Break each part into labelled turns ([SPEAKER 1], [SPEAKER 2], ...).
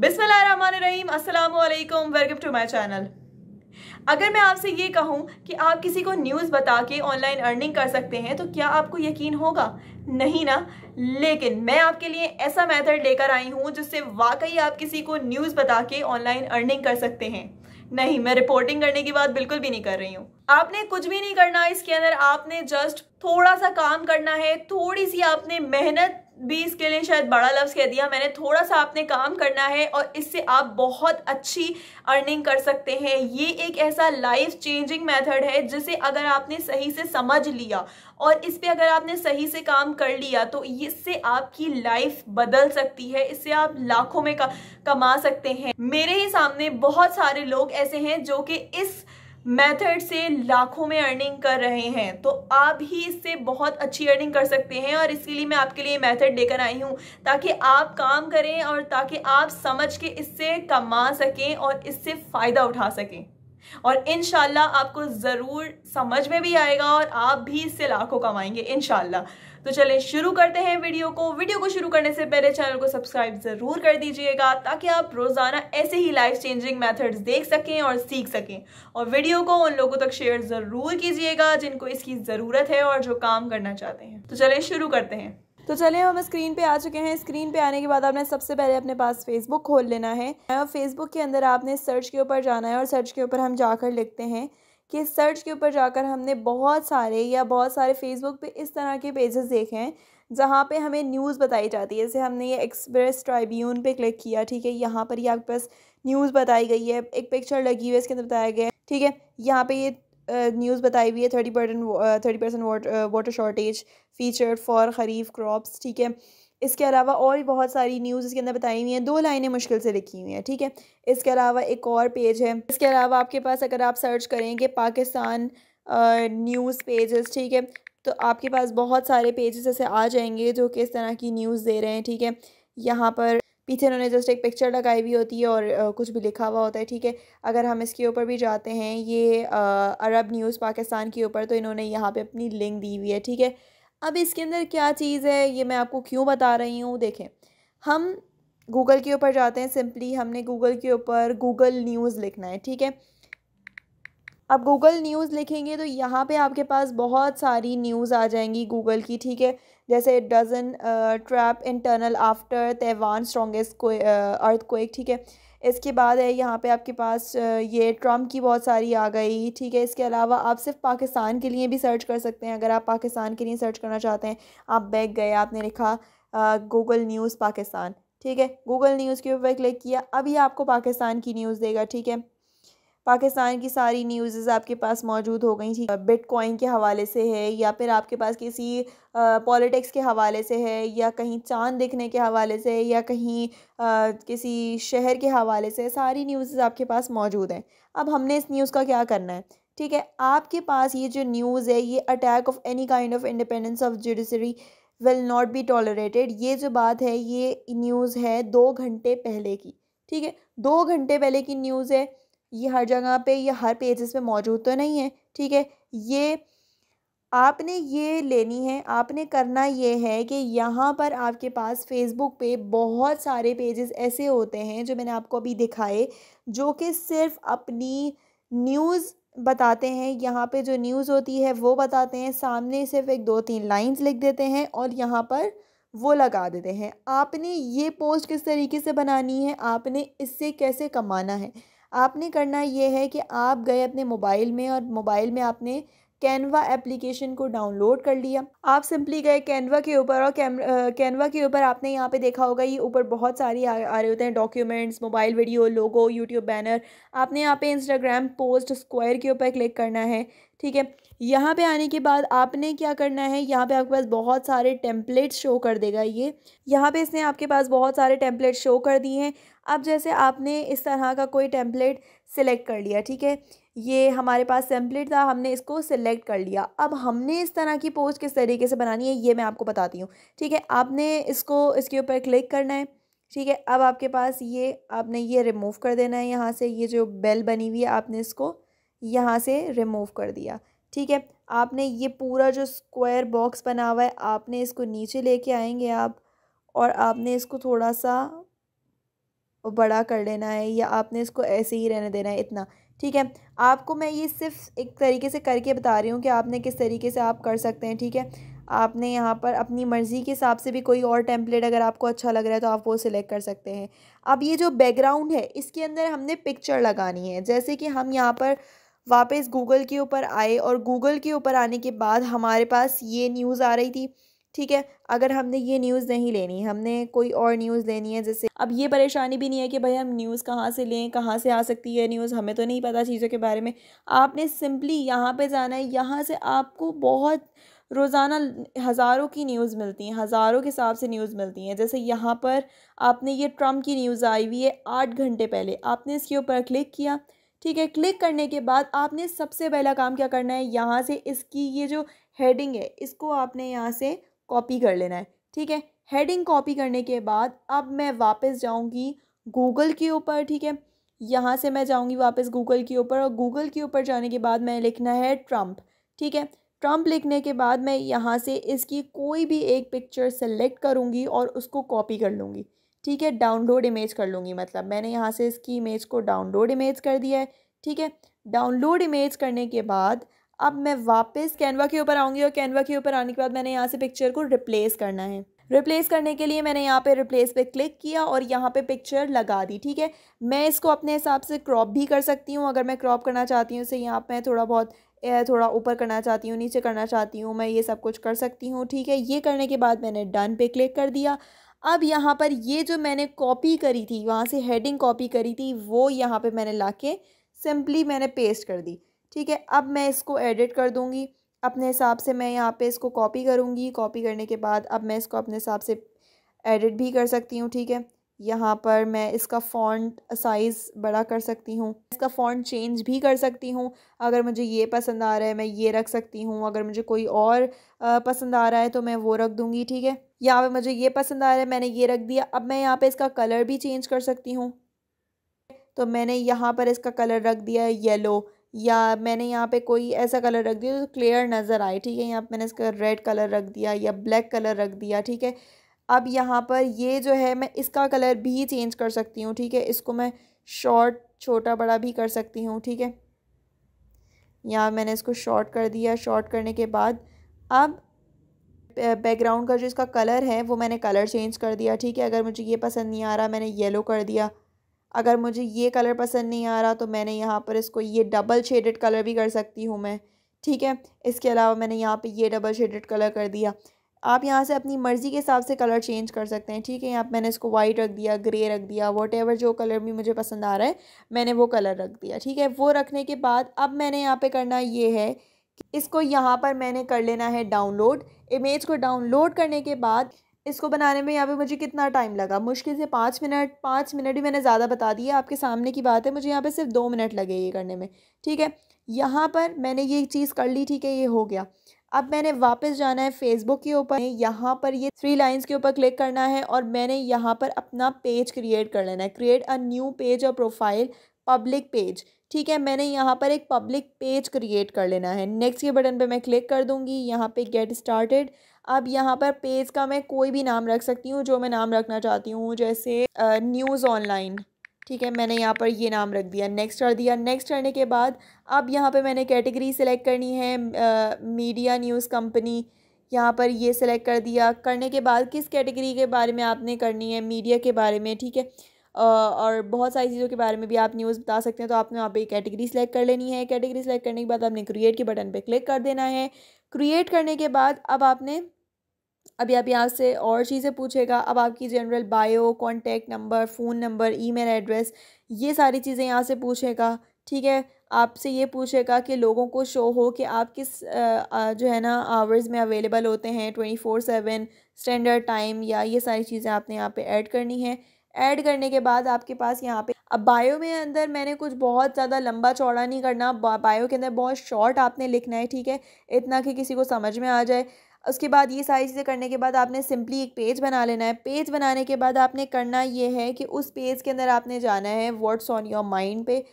[SPEAKER 1] बिसमीम अस्सलाम वालेकुम वेलकम टू माय चैनल अगर मैं आपसे ये कहूँ कि आप किसी को न्यूज़ बता के ऑनलाइन अर्निंग कर सकते हैं तो क्या आपको यकीन होगा नहीं ना लेकिन मैं आपके लिए ऐसा मेथड लेकर आई हूँ जिससे वाकई आप किसी को न्यूज़ बता के ऑनलाइन अर्निंग कर सकते हैं नहीं मैं रिपोर्टिंग करने की बात बिल्कुल भी नहीं कर रही हूँ आपने कुछ भी नहीं करना इसके अंदर आपने जस्ट थोड़ा सा काम करना है थोड़ी सी आपने मेहनत भी इसके लिए शायद बड़ा लफ्ज़ कह दिया मैंने थोड़ा सा आपने काम करना है और इससे आप बहुत अच्छी अर्निंग कर सकते हैं ये एक ऐसा लाइफ चेंजिंग मेथड है जिसे अगर आपने सही से समझ लिया और इस पर अगर आपने सही से काम कर लिया तो इससे आपकी लाइफ बदल सकती है इससे आप लाखों में कमा सकते हैं मेरे ही सामने बहुत सारे लोग ऐसे हैं जो कि इस मेथड से लाखों में अर्निंग कर रहे हैं तो आप भी इससे बहुत अच्छी अर्निंग कर सकते हैं और इसके लिए मैं आपके लिए मेथड लेकर आई हूँ ताकि आप काम करें और ताकि आप समझ के इससे कमा सकें और इससे फ़ायदा उठा सकें और इन आपको ज़रूर समझ में भी आएगा और आप भी इससे लाखों कमाएंगे इन तो चलें शुरू करते हैं वीडियो को वीडियो को शुरू करने से पहले चैनल को सब्सक्राइब जरूर कर दीजिएगा ताकि आप रोजाना ऐसे ही लाइफ चेंजिंग मेथड्स देख सकें और सीख सकें और वीडियो को उन लोगों तक शेयर जरूर कीजिएगा जिनको इसकी ज़रूरत है और जो काम करना चाहते हैं तो चले शुरू करते हैं तो चले हम स्क्रीन पे आ चुके हैं स्क्रीन पे आने के बाद आपने सबसे पहले अपने पास फेसबुक खोल लेना है और फेसबुक के अंदर आपने सर्च के ऊपर जाना है और सर्च के ऊपर हम जाकर लिखते हैं कि सर्च के ऊपर जाकर हमने बहुत सारे या बहुत सारे फेसबुक पे इस तरह के पेजेस देखे हैं जहाँ पे हमें न्यूज़ बताई जाती है जैसे हमने ये एक्सप्रेस ट्राइब्यून पे क्लिक किया ठीक है यहाँ पर ही आपके पास न्यूज़ बताई गई है एक पिक्चर लगी हुई है इसके अंदर बताया गया है ठीक है यहाँ पे ये न्यूज़ बताई हुई है thirty percent thirty percent water shortage feature for kharif crops ठीक है इसके अलावा और भी बहुत सारी न्यूज़ इसके अंदर बताई हुई हैं दो लाइनें मुश्किल से लिखी हुई हैं ठीक है इसके अलावा एक और पेज है इसके अलावा आपके पास अगर आप सर्च करें कि पाकिस्तान न्यूज़ पेजेस ठीक है तो आपके पास बहुत सारे पेजेस ऐसे आ जाएंगे जो कि इस तरह की न्यूज़ दे रहे हैं ठीक है यहाँ पर पीछे उन्होंने जस्ट एक पिक्चर लगाई हुई होती है और आ, कुछ भी लिखा हुआ होता है ठीक है अगर हम इसके ऊपर भी जाते हैं ये आ, अरब न्यूज़ पाकिस्तान के ऊपर तो इन्होंने यहाँ पर अपनी लिंक दी हुई है ठीक है अब इसके अंदर क्या चीज़ है ये मैं आपको क्यों बता रही हूँ देखें हम गूगल के ऊपर जाते हैं सिंपली हमने गूगल के ऊपर गूगल न्यूज़ लिखना है ठीक है अब गूगल न्यूज़ लिखेंगे तो यहाँ पे आपके पास बहुत सारी न्यूज़ आ जाएंगी गूगल की ठीक है जैसे dozen trap internal after Taiwan strongest earthquake ठीक है इसके बाद है यहाँ पे आपके पास ये ट्रम्प की बहुत सारी आ गई ठीक है इसके अलावा आप सिर्फ पाकिस्तान के लिए भी सर्च कर सकते हैं अगर आप पाकिस्तान के लिए सर्च करना चाहते हैं आप बैग गए आपने लिखा गूगल न्यूज़ पाकिस्तान ठीक है गूगल न्यूज़ के ऊपर क्लिक किया अभी आपको पाकिस्तान की न्यूज़ देगा ठीक है पाकिस्तान की सारी न्यूज़ आपके पास मौजूद हो गई ठीक बिटकॉइन के हवाले से है या फिर आपके पास किसी पॉलिटिक्स के हवाले से है या कहीं चांद दिखने के हवाले से या कहीं आ, किसी शहर के हवाले से सारी न्यूज़ आपके पास मौजूद हैं अब हमने इस न्यूज़ का क्या करना है ठीक है आपके पास ये जो न्यूज़ है ये attack of any kind of independence of judiciary will not be tolerated ये जो बात है ये न्यूज़ है दो घंटे पहले की ठीक है दो घंटे पहले की न्यूज़ है ये हर जगह पे या हर पेजेस पे मौजूद तो नहीं है ठीक है ये आपने ये लेनी है आपने करना ये है कि यहाँ पर आपके पास फेसबुक पे बहुत सारे पेजेस ऐसे होते हैं जो मैंने आपको अभी दिखाए जो कि सिर्फ अपनी न्यूज़ बताते हैं यहाँ पे जो न्यूज़ होती है वो बताते हैं सामने सिर्फ एक दो तीन लाइंस लिख देते हैं और यहाँ पर वो लगा देते हैं आपने ये पोस्ट किस तरीके से बनानी है आपने इससे कैसे कमाना है आपने करना ये है कि आप गए अपने मोबाइल में और मोबाइल में आपने कैनवा एप्लीकेशन को डाउनलोड कर लिया आप सिंपली गए कैनवा के ऊपर और कैनवा के ऊपर आपने यहाँ पे देखा होगा ये ऊपर बहुत सारी आ, आ रहे होते हैं documents mobile video logo YouTube banner आपने यहाँ पे इंस्टाग्राम पोस्ट स्क्वायर के ऊपर क्लिक करना है ठीक है यहाँ पे आने के बाद आपने क्या करना है यहाँ पे आपके पास बहुत सारे टेम्पलेट शो कर देगा ये यहाँ पे इसने आपके पास बहुत सारे टेम्पलेट शो कर दिए हैं अब जैसे आपने इस तरह का कोई टेम्पलेट सिलेक्ट कर लिया ठीक है ये हमारे पास टेम्पलेट था हमने इसको सिलेक्ट कर लिया अब हमने इस तरह की पोस्ट किस तरीके से बनानी है ये मैं आपको बताती हूँ ठीक है आपने इसको इसके ऊपर क्लिक करना है ठीक है अब आपके पास ये आपने ये रिमूव कर देना है यहाँ से ये जो बेल बनी हुई है आपने इसको यहाँ से रिमूव कर दिया ठीक है आपने ये पूरा जो स्क्वायर बॉक्स बना हुआ है आपने इसको नीचे लेके आएंगे आप और आपने इसको थोड़ा सा बड़ा कर लेना है या आपने इसको ऐसे ही रहने देना है इतना ठीक है आपको मैं ये सिर्फ एक तरीके से करके बता रही हूँ कि आपने किस तरीके से आप कर सकते हैं ठीक है आपने यहाँ पर अपनी मर्ज़ी के हिसाब से भी कोई और टेम्पलेट अगर आपको अच्छा लग रहा है तो आप वो सिलेक्ट कर सकते हैं अब ये जो बैकग्राउंड है इसके अंदर हमने पिक्चर लगानी है जैसे कि हम यहाँ पर वापस गूगल के ऊपर आए और गूगल के ऊपर आने के बाद हमारे पास ये न्यूज़ आ रही थी ठीक है अगर हमने ये न्यूज़ नहीं लेनी हमने कोई और न्यूज़ लेनी है जैसे अब ये परेशानी भी नहीं है कि भाई हम न्यूज़ कहाँ से लें कहाँ से आ सकती है न्यूज़ हमें तो नहीं पता चीज़ों के बारे में आपने सिंपली यहाँ पे जाना है यहाँ से आपको बहुत रोज़ाना हज़ारों की न्यूज़ मिलती हैं हज़ारों के हिसाब से न्यूज़ मिलती हैं जैसे यहाँ पर आपने ये ट्रम्प की न्यूज़ आई हुई है आठ घंटे पहले आपने इसके ऊपर क्लिक किया ठीक है क्लिक करने के बाद आपने सबसे पहला काम क्या करना है यहाँ से इसकी ये जो हेडिंग है इसको आपने यहाँ से कॉपी कर लेना है ठीक है हेडिंग कॉपी करने के बाद अब मैं वापस जाऊँगी गूगल के ऊपर ठीक है यहाँ से मैं जाऊँगी वापस गूगल के ऊपर और गूगल के ऊपर जाने के बाद मैं लिखना है ट्रम्प ठीक है ट्रम्प लिखने के बाद मैं यहाँ से इसकी कोई भी एक पिक्चर सेलेक्ट करूँगी और उसको कॉपी कर लूँगी ठीक है डाउनलोड इमेज कर लूँगी मतलब मैंने यहाँ से इसकी इमेज को डाउनलोड इमेज कर दिया है ठीक है डाउनलोड इमेज करने के बाद अब मैं वापस कैनवा के ऊपर आऊँगी और कैनवा के ऊपर आने के बाद मैंने यहाँ से पिक्चर को रिप्लेस करना है रिप्लेस करने के लिए मैंने यहाँ पे रिप्लेस पे क्लिक किया और यहाँ पे पिक्चर लगा दी ठीक है मैं इसको अपने हिसाब से क्रॉप भी कर सकती हूँ अगर मैं क्रॉप करना चाहती हूँ इसे यहाँ पे थोड़ा बहुत थोड़ा ऊपर करना चाहती हूँ नीचे करना चाहती हूँ मैं ये सब कुछ कर सकती हूँ ठीक है ये करने के बाद मैंने डन पे क्लिक कर दिया अब यहाँ पर ये जो मैंने कॉपी करी थी वहाँ से हेडिंग कॉपी करी थी वो यहाँ पे मैंने ला के सिंपली मैंने पेस्ट कर दी ठीक है अब मैं इसको एडिट कर दूँगी अपने हिसाब से मैं यहाँ पे इसको कॉपी करूँगी कॉपी करने के बाद अब मैं इसको अपने हिसाब से एडिट भी कर सकती हूँ ठीक है यहाँ पर मैं इसका फ़ॉन्ट साइज़ बड़ा कर सकती हूँ इसका फ़ॉन्ट चेंज भी कर सकती हूँ अगर मुझे ये पसंद आ रहा है मैं ये रख सकती हूँ अगर मुझे कोई और पसंद आ रहा है तो मैं वो रख दूँगी ठीक है यहाँ पर मुझे ये पसंद आ रहा है मैंने ये रख दिया अब मैं यहाँ पर इसका कलर भी चेंज कर सकती हूँ तो मैंने यहाँ पर इसका कलर रख दिया है येलो या मैंने यहाँ पे कोई ऐसा कलर रख दिया जो क्लियर नज़र आए ठीक है यहाँ मैंने इसका रेड कलर रख दिया या ब्लैक कलर रख दिया ठीक है अब यहाँ पर ये जो है मैं इसका कलर भी चेंज कर सकती हूँ ठीक है इसको मैं शॉर्ट छोटा बड़ा भी कर सकती हूँ ठीक है यहाँ मैंने इसको शॉर्ट कर दिया शॉर्ट करने के बाद अब बैकग्राउंड का जो इसका कलर है वो मैंने कलर चेंज कर दिया ठीक है अगर मुझे ये पसंद नहीं आ रहा मैंने येलो कर दिया अगर मुझे ये कलर पसंद नहीं आ रहा तो मैंने यहाँ पर इसको ये डबल शेडेड कलर भी कर सकती हूँ मैं ठीक है इसके अलावा मैंने यहाँ पे ये डबल शेडेड कलर कर दिया आप यहाँ से अपनी मर्ज़ी के हिसाब से कलर चेंज कर सकते हैं ठीक है यहाँ मैंने इसको वाइट रख दिया ग्रे रख दिया वॉट एवर जो कलर भी मुझे पसंद आ रहा है मैंने वो कलर रख दिया ठीक है वो रखने के बाद अब मैंने यहाँ पे करना ये है इसको यहाँ पर मैंने कर लेना है डाउनलोड इमेज को डाउनलोड करने के बाद इसको बनाने में यहाँ पे मुझे कितना टाइम लगा मुश्किल से पाँच मिनट पाँच मिनट ही मैंने ज़्यादा बता दिया आपके सामने की बात है मुझे यहाँ पे सिर्फ दो मिनट लगे ये करने में ठीक है यहाँ पर मैंने ये चीज़ कर ली ठीक है ये हो गया अब मैंने वापस जाना है फेसबुक के ऊपर यहाँ पर ये थ्री लाइंस के ऊपर क्लिक करना है और मैंने यहाँ पर अपना पेज क्रिएट कर लेना है क्रिएट अ न्यू पेज और प्रोफाइल पब्लिक पेज ठीक है मैंने यहाँ पर एक पब्लिक पेज क्रिएट कर लेना है नेक्स्ट के बटन पे मैं क्लिक कर दूँगी यहाँ पे गेट स्टार्टेड अब यहाँ पर पेज का मैं कोई भी नाम रख सकती हूँ जो मैं नाम रखना चाहती हूँ जैसे न्यूज़ uh, ऑनलाइन ठीक है मैंने यहाँ पर ये नाम रख दिया नेक्स्ट कर दिया नेक्स्ट करने के बाद अब यहाँ पे मैंने कैटेगरी सेलेक्ट करनी है मीडिया न्यूज़ कंपनी यहाँ पर ये सिलेक्ट कर दिया करने के बाद किस कैटेगरी के बारे में आपने करनी है मीडिया के बारे में ठीक है और बहुत सारी चीज़ों के बारे में भी आप न्यूज़ बता सकते हैं तो आपने वहाँ पर कैटेगरी सेलेक्ट कर लेनी है कैटेगरी सेलेक्ट करने के बाद आपने क्रिएट के बटन पर क्लिक कर देना है क्रिएट करने के बाद अब आपने अभी आप यहाँ से और चीज़ें पूछेगा अब आपकी general bio contact number phone number email address ये सारी चीज़ें यहाँ से पूछेगा ठीक है आपसे ये पूछेगा कि लोगों को शो हो कि आप किस जो है ना आवर्स में अवेलेबल होते हैं twenty four seven standard time या ये सारी चीज़ें आपने यहाँ पे ऐड करनी है ऐड करने के बाद आपके पास यहाँ पे अब बायो में अंदर मैंने कुछ बहुत ज़्यादा लंबा चौड़ा नहीं करना बायो के अंदर बहुत शॉर्ट आपने लिखना है ठीक है इतना कि किसी को समझ में आ जाए उसके बाद ये सारी चीज़ें करने के बाद आपने सिंपली एक पेज बना लेना है पेज बनाने के बाद आपने करना ये है कि उस पेज के अंदर आपने जाना है वर्ड्स ऑन योर माइंड पे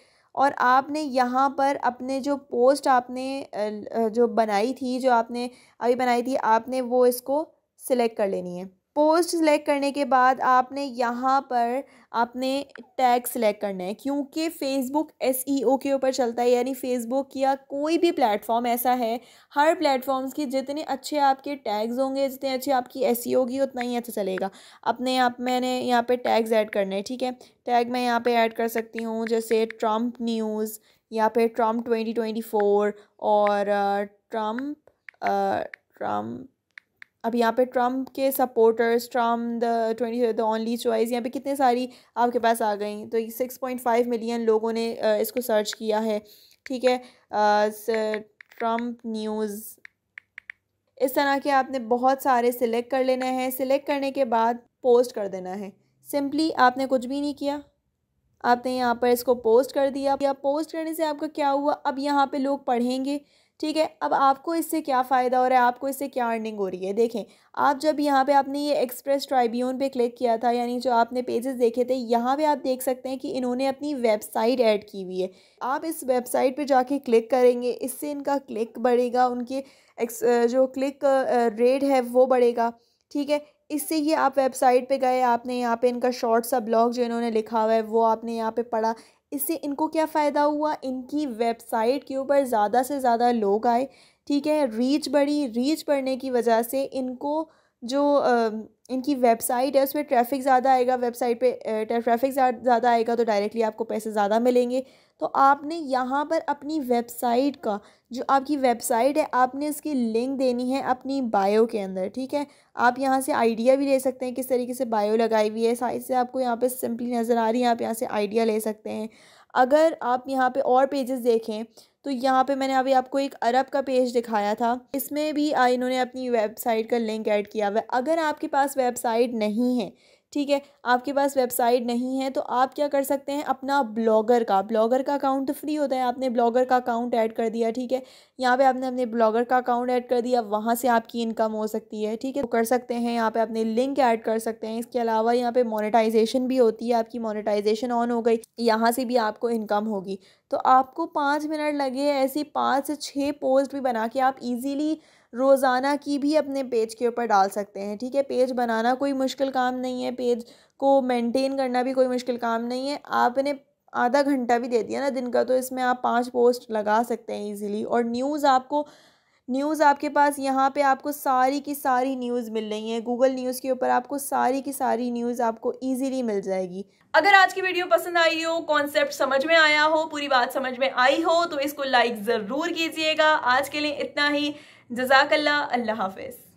[SPEAKER 1] और आपने यहाँ पर अपने जो पोस्ट आपने जो बनाई थी जो आपने अभी बनाई थी आपने वो इसको सिलेक्ट कर लेनी है पोस्ट सेलेक्ट करने के बाद आपने यहाँ पर आपने टैग सेलेक्ट करना है क्योंकि फेसबुक एस e के ऊपर चलता है यानी फेसबुक या कोई भी प्लेटफॉर्म ऐसा है हर प्लेटफॉर्म्स की जितने अच्छे आपके टैग्स होंगे जितने अच्छे आपकी एस होगी e उतना ही अच्छा चलेगा अपने आप मैंने यहाँ पे टैग्स ऐड करने हैं ठीक है टैग मैं यहाँ पर ऐड कर सकती हूँ जैसे ट्रम्प न्यूज़ या फिर ट्रम्प ट्वेंटी ट्वेंटी फोर और ट्रम्प uh, ट्रम्प अब यहाँ पे ट्रम्प के supporters Trump the twenty the only choice यहाँ पे कितने सारी आपके पास आ गई तो सिक्स पॉइंट फाइव मिलियन लोगों ने इसको सर्च किया है ठीक है ट्रम्प न्यूज़ इस तरह के आपने बहुत सारे सिलेक्ट कर लेना है सिलेक्ट करने के बाद पोस्ट कर देना है सिंपली आपने कुछ भी नहीं किया आपने यहाँ पर इसको पोस्ट कर दिया या पोस्ट करने से आपका क्या हुआ अब यहाँ पे लोग पढ़ेंगे ठीक है अब आपको इससे क्या फ़ायदा हो रहा है आपको इससे क्या अर्निंग हो रही है देखें आप जब यहाँ पे आपने ये एक्सप्रेस ट्राइब्यून पे क्लिक किया था यानी जो आपने पेजेस देखे थे यहाँ पे आप देख सकते हैं कि इन्होंने अपनी वेबसाइट ऐड की हुई है आप इस वेबसाइट पे जाके क्लिक करेंगे इससे इनका क्लिक बढ़ेगा उनके जो क्लिक रेट है वो बढ़ेगा ठीक है इससे ये आप वेबसाइट पे गए आपने यहाँ पे इनका शॉर्ट सा ब्लॉग जो इन्होंने लिखा हुआ है वो आपने यहाँ पे पढ़ा इससे इनको क्या फ़ायदा हुआ इनकी वेबसाइट के ऊपर ज़्यादा से ज़्यादा लोग आए ठीक है रीच बढ़ी रीच बढ़ने की वजह से इनको जो इनकी वेबसाइट है उसमें ट्रैफिक ज़्यादा आएगा वेबसाइट पे ट्रैफिक ज़्यादा आएगा तो डायरेक्टली आपको पैसे ज़्यादा मिलेंगे तो आपने यहाँ पर अपनी वेबसाइट का जो आपकी वेबसाइट है आपने इसकी लिंक देनी है अपनी बायो के अंदर ठीक है आप यहाँ से आइडिया भी ले सकते हैं किस तरीके से बायो लगाई हुई है साइज से आपको यहाँ पे सिंपली नज़र आ रही है आप यहाँ से आइडिया ले सकते हैं अगर आप यहाँ पे और पेजेस देखें तो यहाँ पे मैंने अभी आपको एक अरब का पेज दिखाया था इसमें भी इन्होंने अपनी वेबसाइट का लिंक ऐड किया हुआ अगर आपके पास वेबसाइट नहीं है ठीक है आपके पास वेबसाइट नहीं है तो आप क्या कर सकते हैं अपना ब्लॉगर का ब्लॉगर का अकाउंट तो फ्री होता है आपने ब्लॉगर का अकाउंट ऐड कर दिया ठीक है यहाँ पे आपने अपने ब्लॉगर का अकाउंट ऐड कर दिया वहाँ से आपकी इनकम हो सकती है ठीक है तो कर सकते हैं यहाँ पे अपने लिंक ऐड कर सकते हैं इसके अलावा यहाँ पे मोनिटाइजेशन भी होती है आपकी मोनिटाइजेशन ऑन हो गई यहाँ से भी आपको इनकम होगी तो आपको पाँच मिनट लगे ऐसी पाँच से छः पोस्ट भी बना के आप ईजिली रोज़ाना की भी अपने पेज के ऊपर डाल सकते हैं ठीक है पेज बनाना कोई मुश्किल काम नहीं है पेज को मेंटेन करना भी कोई मुश्किल काम नहीं है आपने आधा घंटा भी दे दिया ना दिन का तो इसमें आप पांच पोस्ट लगा सकते हैं इजीली और न्यूज़ आपको न्यूज़ आपके पास यहाँ पे आपको सारी की सारी न्यूज़ मिल रही है गूगल न्यूज़ के ऊपर आपको सारी की सारी न्यूज़ आपको इजीली मिल जाएगी अगर आज की वीडियो पसंद आई हो कॉन्सेप्ट समझ में आया हो पूरी बात समझ में आई हो तो इसको लाइक ज़रूर कीजिएगा आज के लिए इतना ही जजाकल्ला अल्लाह हाफिज़